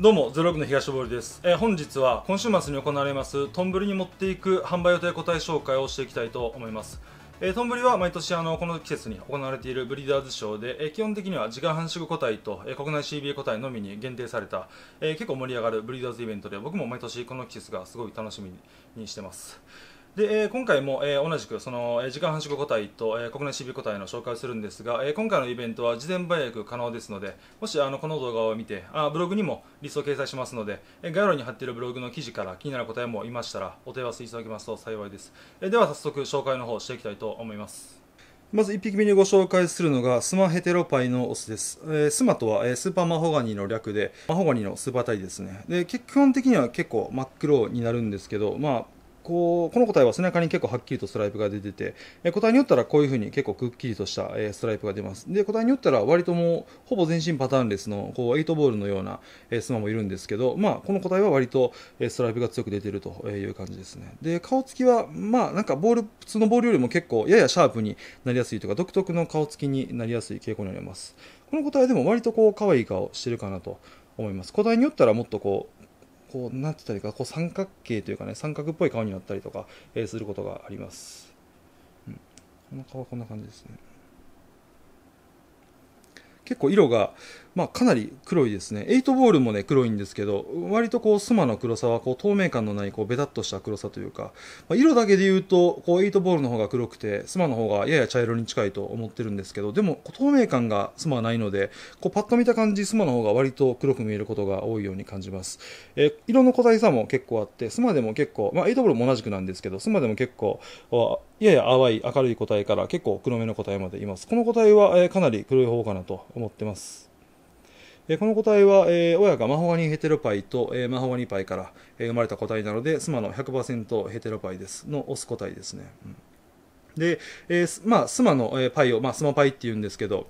どうも、ゼロの東堀です、えー、本日は今週末に行われます、トンブリに持っていく販売予定個体紹介をしていきたいと思います。えー、トンブリは毎年あのこの季節に行われているブリーダーズショーで、えー、基本的には時間繁殖個体と、えー、国内 CBA 個体のみに限定された、えー、結構盛り上がるブリーダーズイベントで僕も毎年この季節がすごい楽しみにしてます。で、えー、今回も、えー、同じくその、えー、時間繁殖個体と、えー、国内 CB 個体の紹介をするんですが、えー、今回のイベントは事前売約可能ですのでもしあのこの動画を見てあブログにもリストを掲載しますので、えー、概要欄に貼っているブログの記事から気になる答えもいましたらお問い合わせいただけますと幸いです、えー、では早速紹介の方していきたいと思いますまず1匹目にご紹介するのがスマヘテロパイのオスです。えー、スマとは、えー、スーパーマホガニの略で、マホガニのスーパータイですね。で、基本的には結構真っ黒になるんですけど、まあ、こうこの答えは背中に結構はっきりとストライプが出てて、え答えによったらこういうふうに結構くっきりとした、えストライプが出ますで答えによったら割ともうほぼ全身パターンレスのこう8ボールのような、えスマもいるんですけど、まあ、この答えは割と、えストライプが強く出てるという感じですねで顔つきはまあなんかボール普通のボールよりも結構ややシャープになりやすいというか独特の顔つきになりやすい傾向にありますこの答えでも割とこう可愛い顔してるかなと思います。答えによったらもっとこう、こうなんて言ったらいいかこう三角形というかね三角っぽい顔になったりとか、えー、することがあります、うん、この顔はこんな感じですね結構色がまあ、かなり黒いですね。8ボールもね、黒いんですけど、割とこう、スマの黒さはこう透明感のない、こう、ベタっとした黒さというか、まあ、色だけで言うと、こう、8ボールの方が黒くて、スマの方がやや茶色に近いと思ってるんですけど、でも、透明感がスマはないので、こう、パッと見た感じ、スマの方が割と黒く見えることが多いように感じます。え色の個体差も結構あって、スマでも結構、まあ、8ボールも同じくなんですけど、スマでも結構、やや淡い明るい個体から結構黒めの個体までいます。この個体は、えかなり黒い方かなと思ってます。えこの個体は、え親がマホガニヘテロパイと、えマホガニパイから、え生まれた個体なので、妻の100%ヘテロパイです、のオス個体ですね。うんで、えー、まあ、妻の、えー、パイを、まあ、スマパイって言うんですけど、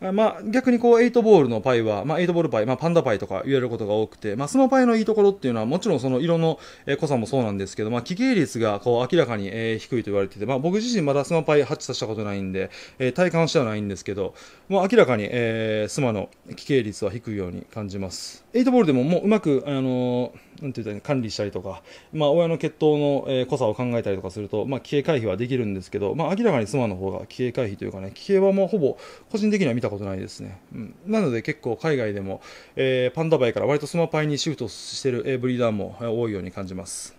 まあ、逆にこう、8ボールのパイは、まあ、8ボールパイ、まあ、パンダパイとか言えることが多くて、まあ、そのパイのいいところっていうのは、もちろんその色の濃さもそうなんですけど、まあ、奇形率がこう、明らかに低いと言われてて、まあ、僕自身まだスマパイ発させたことないんで、え体感してはないんですけど、まあ、明らかに、えー、スマの奇形率は低いように感じます。8ボールでももううまく、あのなんてっうら管理したりとか、まあ、親の血統の、えー、濃さを考えたりとかすると、まあ、帰回避はできるんですけど、まあ、明らかに妻の方が帰回避というかね、帰はもうほぼ個人的には見たことないですね。うん、なので結構海外でも、えー、パンダバイから割とスマパイにシフトしてる、えー、ブリーダーも多いように感じます。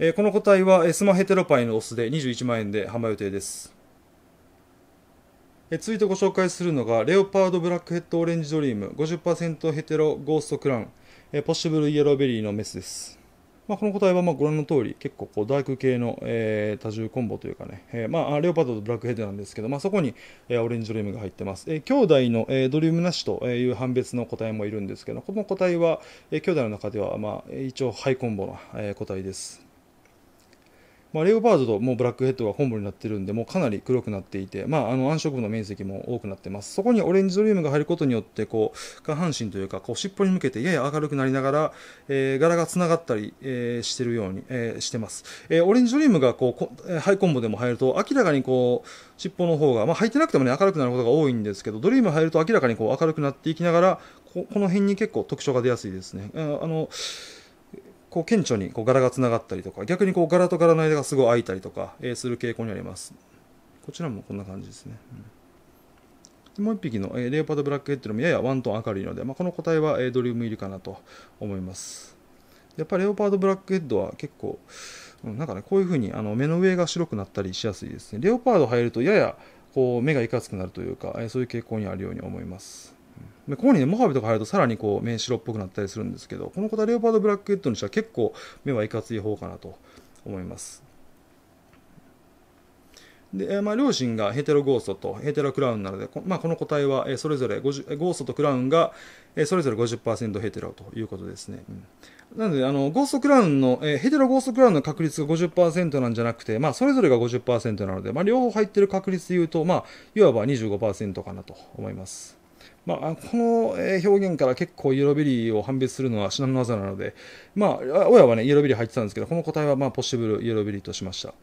えー、この個体は、えスマヘテロパイのオスで21万円で販売予定です。え続いてご紹介するのが、レオパードブラックヘッドオレンジドリーム50%ヘテロゴーストクラウン、えポッシブルイエローベリーのメスです。まあ、この答えはまご覧の通り、結構こうダーク系の、え多重コンボというかね、えまあ、レオパードとブラックヘッドなんですけど、まあ、そこに、えオレンジドリームが入ってます。え兄弟の、えドリームなしという判別の個体もいるんですけど、この個体は、え兄弟の中では、まあ、一応ハイコンボな、え個体です。まあ、レオパードともうブラックヘッドがコンボになってるんで、もうかなり黒くなっていて、まあ、あの暗色部の面積も多くなってます。そこにオレンジドリームが入ることによって、こう、下半身というか、こう、尻尾に向けてやや明るくなりながら、えー、柄が繋がったり、えー、してるように、えー、してます。えー、オレンジドリームが、こうこ、ハイコンボでも入ると、明らかにこう、尻尾の方が、まあ、入ってなくてもね、明るくなることが多いんですけど、ドリーム入ると明らかにこう、明るくなっていきながら、ここの辺に結構特徴が出やすいですね。あの、こう顕著にこう柄がつながったりとか逆にこう柄と柄の間がすごい空いたりとか、えする傾向にありますこちらもこんな感じですね、うん、もう1匹の、えレオパードブラックヘッドのややワントーン明るいので、まあ、この個体は、えドリーム入りかなと思いますやっぱりレオパードブラックヘッドは結構、うん、なんかねこういう風にあの目の上が白くなったりしやすいですねレオパード入るとややこう目がいかつくなるというか、えそういう傾向にあるように思いますでここにねモハベとか入るとさらにこう目白っぽくなったりするんですけどこの子はレオパードブラックヘッドにしては結構目はいかつい方かなと思いますで、まあ、両親がヘテロゴーストとヘテロクラウンなので、まあ、この個体はそれぞれゴーストとクラウンがそれぞれ50%ヘテロということですね、うん、なのであのゴーストクラウンのヘテロゴーストクラウンの確率が50%なんじゃなくて、まあ、それぞれが50%なので、まあ、両方入ってる確率でいうと、まあ、いわば25%かなと思いますまあ、この表現から結構イエローリーを判別するのは至難の業なので、まあ、親はね、イエローリー入ってたんですけど、この個体はまあポッシブルイエローリーとしました。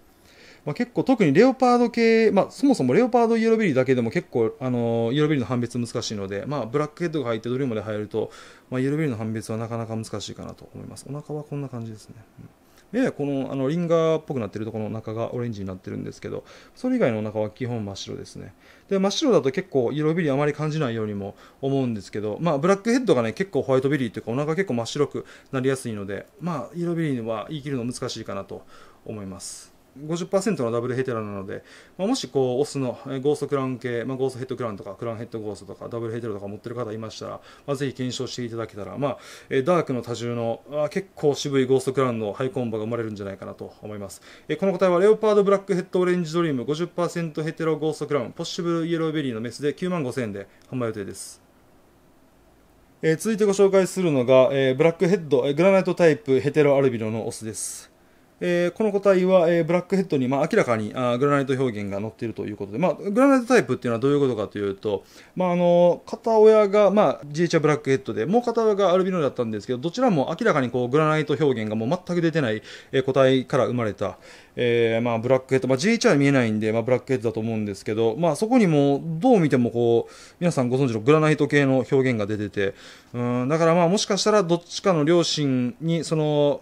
まあ、結構特にレオパード系、まあ、そもそもレオパードイエローリーだけでも結構、あのイエローリーの判別難しいので、まあ、ブラックヘッドが入ってドリームで入ると、まあ、イエローリーの判別はなかなか難しいかなと思います。お腹はこんな感じですね。うんでこのあのリンガーっぽくなってるところの中がオレンジになってるんですけどそれ以外のお腹は基本真っ白ですねで真っ白だと結構色ビリあまり感じないようにも思うんですけどまあブラックヘッドがね結構ホワイトビリーというかお腹結構真っ白くなりやすいのでまあ色ビリーは言い切るの難しいかなと思います50%のダブルヘテラなので、まあ、もしこうオスのゴーストクラウン系、まあ、ゴーストヘッドクラウンとかクラウンヘッドゴーストとかダブルヘテラとか持ってる方いましたら、まあ、ぜひ検証していただけたら、まあ、えダークの多重のあ結構渋いゴーストクラウンのハイコンボが生まれるんじゃないかなと思います、えこの答えはレオパードブラックヘッドオレンジドリーム50%ヘテロゴーストクラウンポッシブルイエローベリーのメスで9万5000円で販売予定ですえー、続いてご紹介するのが、えー、ブラックヘッド、えー、グラナイトタイプヘテロアルビノのオスです。えー、この個体は、えー、ブラックヘッドに、まあ、明らかにあグラナイト表現が載っているということで、まあ、グラナイトタイプっていうのはどういうことかというと、まあ、あの片親が、まあ、GH ブラックヘッドでもう片親がアルビノだったんですけどどちらも明らかにこうグラナイト表現がもう全く出てない、えー、個体から生まれた、えーまあ、ブラックヘッド、まあ、GH は見えないんで、まあ、ブラックヘッドだと思うんですけど、まあ、そこにもどう見てもこう皆さんご存知のグラナイト系の表現が出ててうんだからまあもしかしたらどっちかの両親にその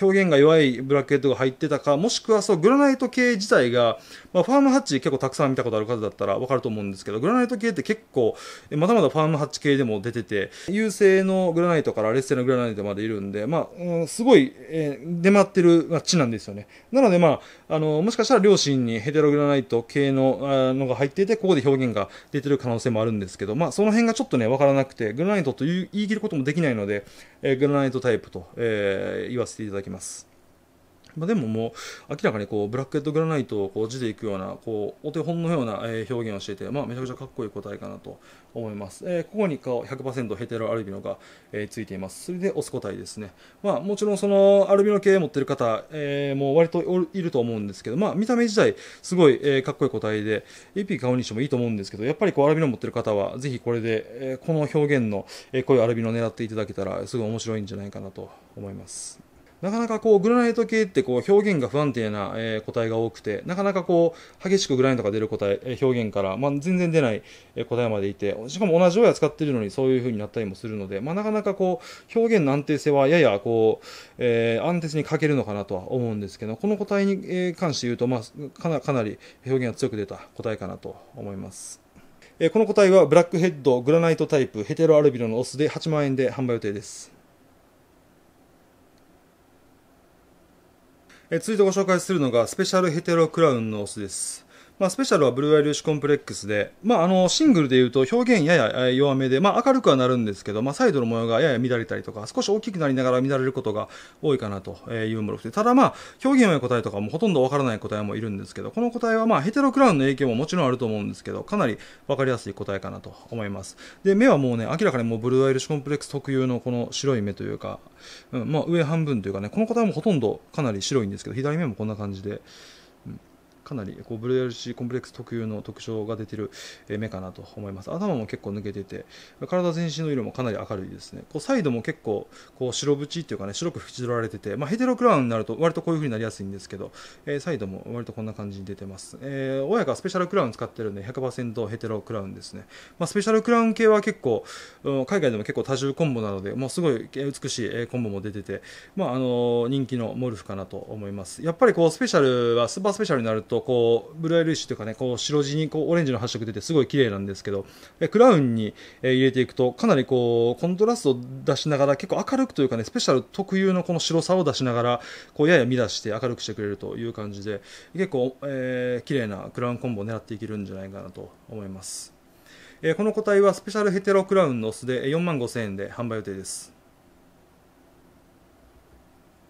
表現が弱いブラケットが入ってたか、もしくはそうグラナイト系自体が、まあ、ファームハッチ結構たくさん見たことある方だったらわかると思うんですけど、グラナイト系って結構、まだまだファームハッチ系でも出てて、優勢のグラナイトから劣勢のグラナイトまでいるんで、まあ、うん、すごい、えー、出回ってる、地なんですよね。なので、まあ、あの、もしかしたら両親にヘテログラナイト系のあのが入っていて、ここで表現が出てる可能性もあるんですけど、まあ、その辺がちょっとね、わからなくて、グラナイトと言い切ることもできないので、えー、グラナイトタイプと、えー、言わせてせていただきます。まあ、でももう明らかにこうブラックヘッドグラナイトをこう字でいくようなこうお手本のような、え表現をしていて、まあ、めちゃくちゃかっこいい答えかなと思います、えー、ここに顔100%ヘテロアルビノが、えついていますそれで押す個体ですね、まあ、もちろんそのアルビノ系持ってる方、えもう割といると思うんですけど、まあ、見た目自体すごい、えかっこいい個体で AP 顔にしてもいいと思うんですけどやっぱりこうアルビノ持ってる方はぜひこれで、えこの表現の、えこういうアルビノを狙っていただけたらすごい面白いんじゃないかなと思いますなかなかこうグラナイト系ってこう表現が不安定な、え個体が多くて、なかなかこう激しくグラインドが出る個体、え表現から、まあ、全然出ない個体までいて、しかも同じ親使ってるのにそういう風になったりもするので、まあ、なかなかこう表現の安定性はややこう、えー、安定性に欠けるのかなとは思うんですけど、この個体に関して言うと、まあ、かなかなり表現が強く出た個体かなと思います。えこの個体はブラックヘッド、グラナイトタイプ、ヘテロアルビノのオスで8万円で販売予定です。え続いてご紹介するのがスペシャルヘテロクラウンのオスですまあ、スペシャルはブルーアイリッシュコンプレックスで、まあ、あの、シングルで言うと表現やや弱めで、まあ、明るくはなるんですけど、まあ、サイドの模様がやや乱れたりとか、少し大きくなりながら乱れることが多いかなというもので、ただまあ、表現や答えとかもほとんどわからない答えもいるんですけど、この答えはまあ、ヘテロクラウンの影響ももちろんあると思うんですけど、かなりわかりやすい答えかなと思います。で、目はもうね、明らかにもうブルーアイルシュコンプレックス特有のこの白い目というか、うん、まあ、上半分というかね、この答えもほとんどかなり白いんですけど、左目もこんな感じで、かなりこうブルールシーコンプレックス特有の特徴が出てる目かなと思います頭も結構抜けてて体全身の色もかなり明るいですねこうサイドも結構こう白縁っていうかね白く縁取られてて、まあ、ヘテロクラウンになると割とこういう風になりやすいんですけど、えー、サイドも割とこんな感じに出てます、えー、親がスペシャルクラウン使ってるんで100%ヘテロクラウンですね、まあ、スペシャルクラウン系は結構、うん、海外でも結構多重コンボなのでもうすごい美しいコンボも出てて、まあ、あの人気のモルフかなと思いますやっぱりこうスペシャルはスーパースペシャルになるととこうブルーアイリッシュというかねこう白地にこうオレンジの発色出てすごい綺麗なんですけどクラウンに入れていくとかなりこうコントラストを出しながら結構明るくというかねスペシャル特有のこの白さを出しながらこうやや出して明るくしてくれるという感じで結構、え綺麗なクラウンコンボを狙っていけるんじゃないかなと思います、えこの個体はスペシャルヘテロクラウンのオスで4万5000円で販売予定です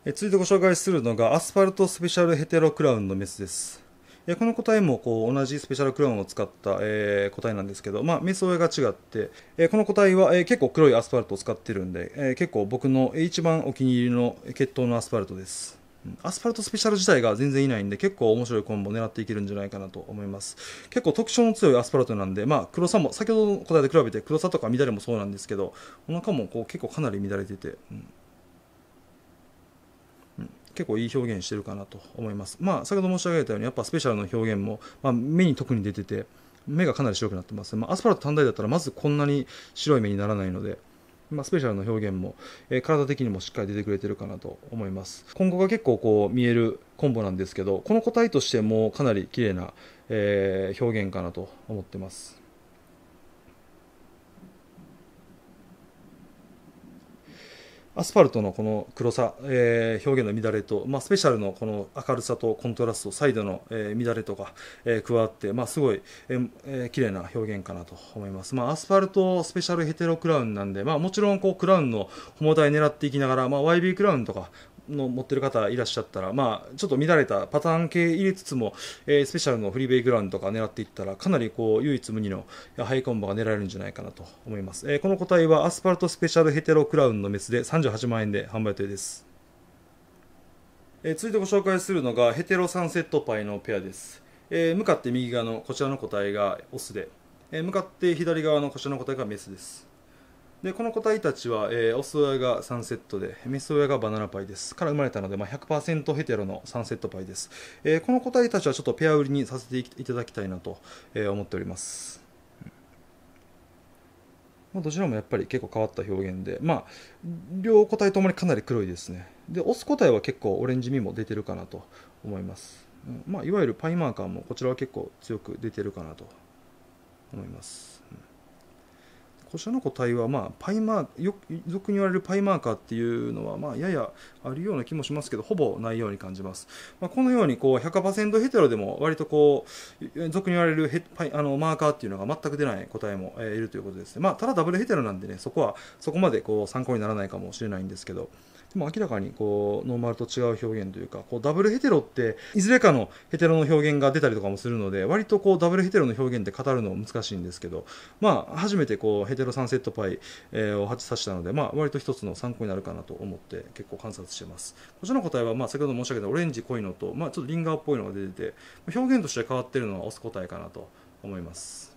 え続いてご紹介するのがアスファルトスペシャルヘテロクラウンのメスですえこの答えもこう同じスペシャルクラウンを使った、え答えなんですけど、まあ、メソウが違って、えこの個体は、え結構黒いアスファルトを使ってるんで、え結構僕の一番お気に入りの血統のアスファルトです。アスファルトスペシャル自体が全然いないんで結構面白いコンボを狙っていけるんじゃないかなと思います結構特徴の強いアスファルトなんでまあ黒さも先ほどの答えと比べて黒さとか乱れもそうなんですけどお腹もこう結構かなり乱れてて、うん結構いい表現してるかなと思います。まあ、先ほど申し上げたように、やっぱスペシャルの表現も、まあ、目に特に出てて、目がかなり白くなってます。まあ、アスファルト単体だったら、まずこんなに白い目にならないので、まあ、スペシャルの表現も、えー、体的にもしっかり出てくれてるかなと思います。今後が結構こう見えるコンボなんですけど、この個体としてもかなり綺麗な、えー、表現かなと思ってます。アスファルトのこの黒さ、えー、表現の乱れと、まあ、スペシャルのこの明るさとコントラスト、サイドの、えー、乱れとか、えー、加わって、まあ、すごい、えー綺麗な表現かなと思います。まあ、アスファルトスペシャルヘテロクラウンなんで、まあ、もちろんこうクラウンの重たい狙っていきながら、まあ、YB クラウンとか、の持ってる方いらっしゃったら、まあ、ちょっと乱れたパターン系入れつつも、えー、スペシャルのフリーベイグラウンドとか狙っていったら、かなりこう唯一無二のハイコンボが狙えるんじゃないかなと思います。えー、この個体はアスファルトスペシャルヘテロクラウンのメスで38万円で販売予定です。えー、続いてご紹介するのがヘテロサンセットパイのペアです。えー、向かって右側のこちらの個体がオスで、えー、向かって左側のこちらの個体がメスです。でこの個体たちは、えー、オス親がサンセットでメス親がバナナパイですから生まれたので、まあ、100%ヘテロのサンセットパイです、えー、この個体たちはちょっとペア売りにさせていただきたいなと、えー、思っております、まあ、どちらもやっぱり結構変わった表現で、まあ、両個体ともにかなり黒いですねでオス個体は結構オレンジ味も出てるかなと思います、まあ、いわゆるパイマーカーもこちらは結構強く出てるかなと思います、うんこちらの個体は、まあ、パイマーよ俗に言われるパイマーカーっていうのは、まあ、ややあるような気もしますけど、ほぼないように感じます。まあ、このようにこう100%ヘテロでも、割とこう、俗に言われるヘパイあのマーカーっていうのが全く出ない個体も、えー、いるということですね。まあ、ただダブルヘテロなんでね、そこはそこまでこう参考にならないかもしれないんですけど、も明らかにこうノーマルと違う表現というかこうダブルヘテロっていずれかのヘテロの表現が出たりとかもするので割とこうダブルヘテロの表現って語るの難しいんですけど、まあ、初めてこうヘテロサンセットパイ、えを8さしたので、まあ、割と一つの参考になるかなと思って結構観察してますこちらの答えは、まあ、先ほど申し上げたオレンジ濃いのと、まあ、ちょっとリンガーっぽいのが出てて表現として変わってるのはオス答えかなと思います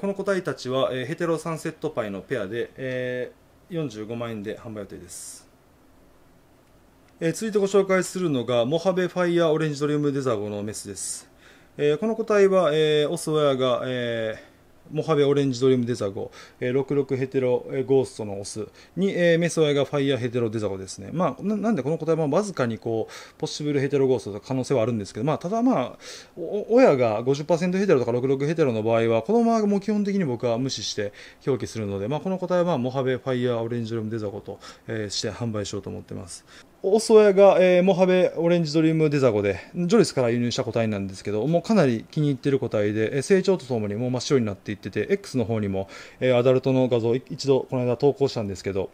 この答えたちはヘテロサンセットパイのペアで45万円で販売予定です。えー、続いてご紹介するのが、モハベファイヤーオレンジドリームデザゴのメスです。えー、この個体は、えー、オス親が、えー、モハベオレンジドリームデザゴ、え66ヘテロ、えゴーストのオスに、えメス親がファイヤーヘテロデザゴですね。まあ、なんでこの個体はわずかにこう、ポッシブルヘテロゴーストと可能性はあるんですけど、まあ、ただまあ、親が50%ヘテロとか66ヘテロの場合は、子ままもう基本的に僕は無視して表記するので、まあ、この個体はモハベファイヤーオレンジドリームデザゴと、えして販売しようと思ってます。オースが、えー、モハベオレンジドリームデザゴで、ジョリスから輸入した個体なんですけど、もうかなり気に入っている個体で、え成長とともにもう真っ白になっていってて、X の方にも、えー、アダルトの画像一度この間投稿したんですけど、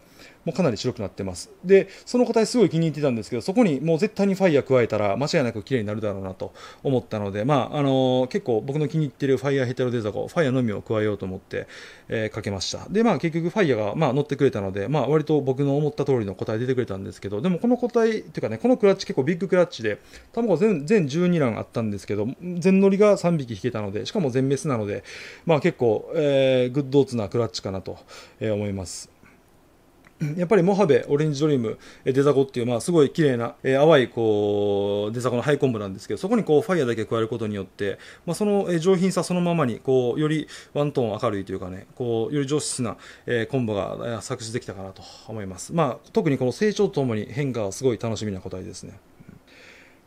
もうかなり白くなってます。で、その個体すごい気に入ってたんですけど、そこにもう絶対にファイヤー加えたら間違いなく綺麗になるだろうなと思ったので、まあ、あのー、結構僕の気に入ってるファイヤーヘテロデザコ、ファイヤーのみを加えようと思って、えー、かけました。で、まあ結局ファイヤーが、まあ、乗ってくれたので、まあ割と僕の思った通りの答え出てくれたんですけど、でもこの個体っていうかね、このクラッチ結構ビッグクラッチで、卵全全12卵あったんですけど、全乗りが3匹引けたので、しかも全滅なので、まあ結構、えー、グッドオーツなクラッチかなと、え思います。やっぱりモハベ、オレンジドリーム、デザコっていう、まあ、すごい綺麗な、えー、淡い、こう、デザコのハイコンボなんですけど、そこにこう、ファイヤーだけ加えることによって、まあ、その、え上品さそのままに、こう、よりワントーン明るいというかね、こう、より上質な、えー、コンボが、作詞できたかなと思います。まあ、特にこの成長とともに変化はすごい楽しみな個体ですね。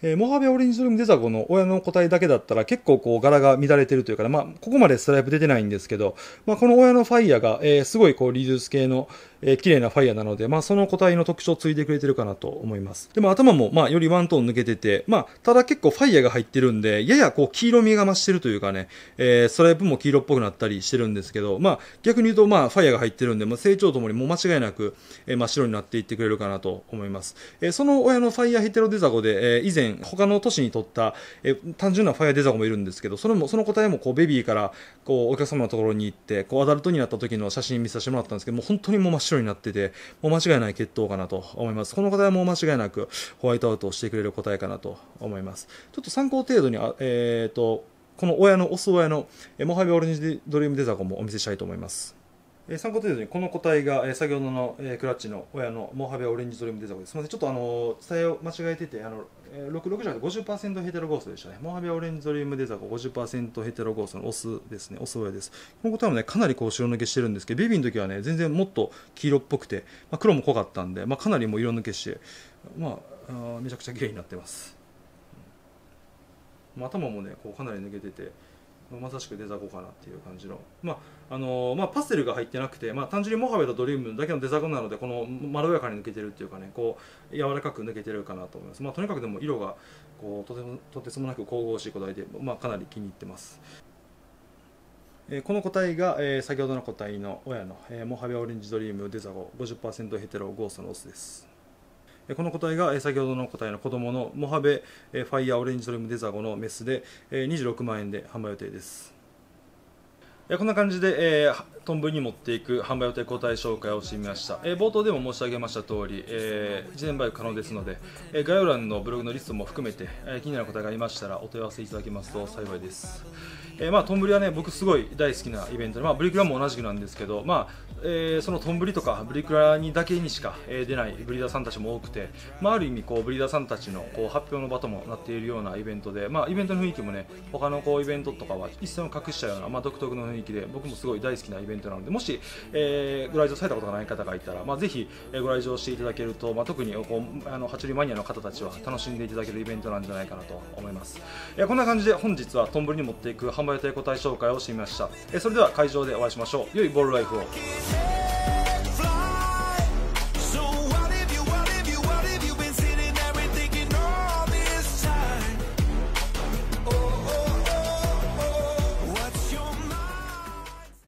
えー、モハベオレンジドリームデザコの親の個体だけだったら結構こう柄が乱れてるというか、ね、まあ、ここまでストライプ出てないんですけど、まあ、この親のファイヤーが、えー、すごいこうリデュース系の、えー、綺麗なファイヤーなので、まあ、その個体の特徴を継いでくれてるかなと思います。でも頭も、まあ、よりワントーン抜けてて、まあ、ただ結構ファイヤーが入ってるんで、ややこう、黄色みが増してるというかね、えー、ストライプも黄色っぽくなったりしてるんですけど、まあ、逆に言うと、まあ、ファイヤーが入ってるんで、まあ、成長ともにもう間違いなく、えー、真っ白になっていってくれるかなと思います。えー、その親のファイヤーヘテロデザゴで、えー、以前、他の都市にとった、えー、単純なファイヤーデザゴもいるんですけど、それも、その個体も、こう、ベビーから、こう、お客様のところに行って、こう、アダルトになった時の写真見させてもらったんですけど、もう本当にもう真っ白白になってて、もう間違いない決闘かなと思います。この方はもう間違いなくホワイトアウトをしてくれる答えかなと思います。ちょっと参考程度に、あえっ、ー、と、この親の、オス親の、モハビオレンジドリームデザコンもお見せしたいと思います。えー、参考程度にこの個体が、えー、先ほどの、えー、クラッチの親のモハベオレンジドリムデザトです。すみません、ちょっとあの伝えを間違えてて、あのえー、66じゃ50%ヘテロゴーストでしたね。モハベオレンジドリムデザコ50%ヘテロゴーストのオスですね、オス親です。この個体もね、かなりこう白抜けしてるんですけど、ビビの時はね、全然もっと黄色っぽくて、まあ、黒も濃かったんで、まあ、かなりもう色抜けして、まあ、あめちゃくちゃ綺麗になってます。頭もね、こうかなり抜けてて、まさしくデザコかなっていう感じの、まああのまあ、パステルが入ってなくて、まあ、単純にモハベとドリームだけのデザコなのでこのまろやかに抜けてるっていうかねこう柔らかく抜けてるかなと思います、まあ、とにかくでも色がこうとてもとてつもなく神々しい個体で、まあ、かなり気に入ってますこの個体が、え先ほどの個体の親の、えモハベオレンジドリームデザゴ50%ヘテロゴーストのオスですこの個体が先ほどの個体の子供のモハベファイヤーオレンジドリムデザゴのメスで26万円で販売予定です。えこんな感じで、えー、トンブに持っていく販売予定交代紹介をしてみました、えー、冒頭でも申し上げました通り、えー、事前売却可能ですので、え概要欄のブログのリストも含めて、え気になる方がいましたらお問い合わせいただけますと幸いです、えまあ、トンブリはね僕すごい大好きなイベントで、まあ、ブリクラも同じくなんですけど、まあえー、そのトンブリとかブリクラにだけにしか、え出ないブリーダーさんたちも多くて、まあ、ある意味こうブリーダーさんたちのこう発表の場ともなっているようなイベントで、まあ、イベントの雰囲気もね他のこうイベントとかは一線を隠したような、まあ、独特の雰囲気囲気で僕もすごい大好きなイベントなのでもし、えー、ご来場されたことがない方がいたら、まあ、ぜひ、えー、ご来場していただけると、まあ、特にこうあのハチュマニアの方たちは楽しんでいただけるイベントなんじゃないかなと思います、えー、こんな感じで本日はとんブりに持っていく販売予定個体紹介をしてみました、えー、それでは会場でお会いしましょう良いボールライフを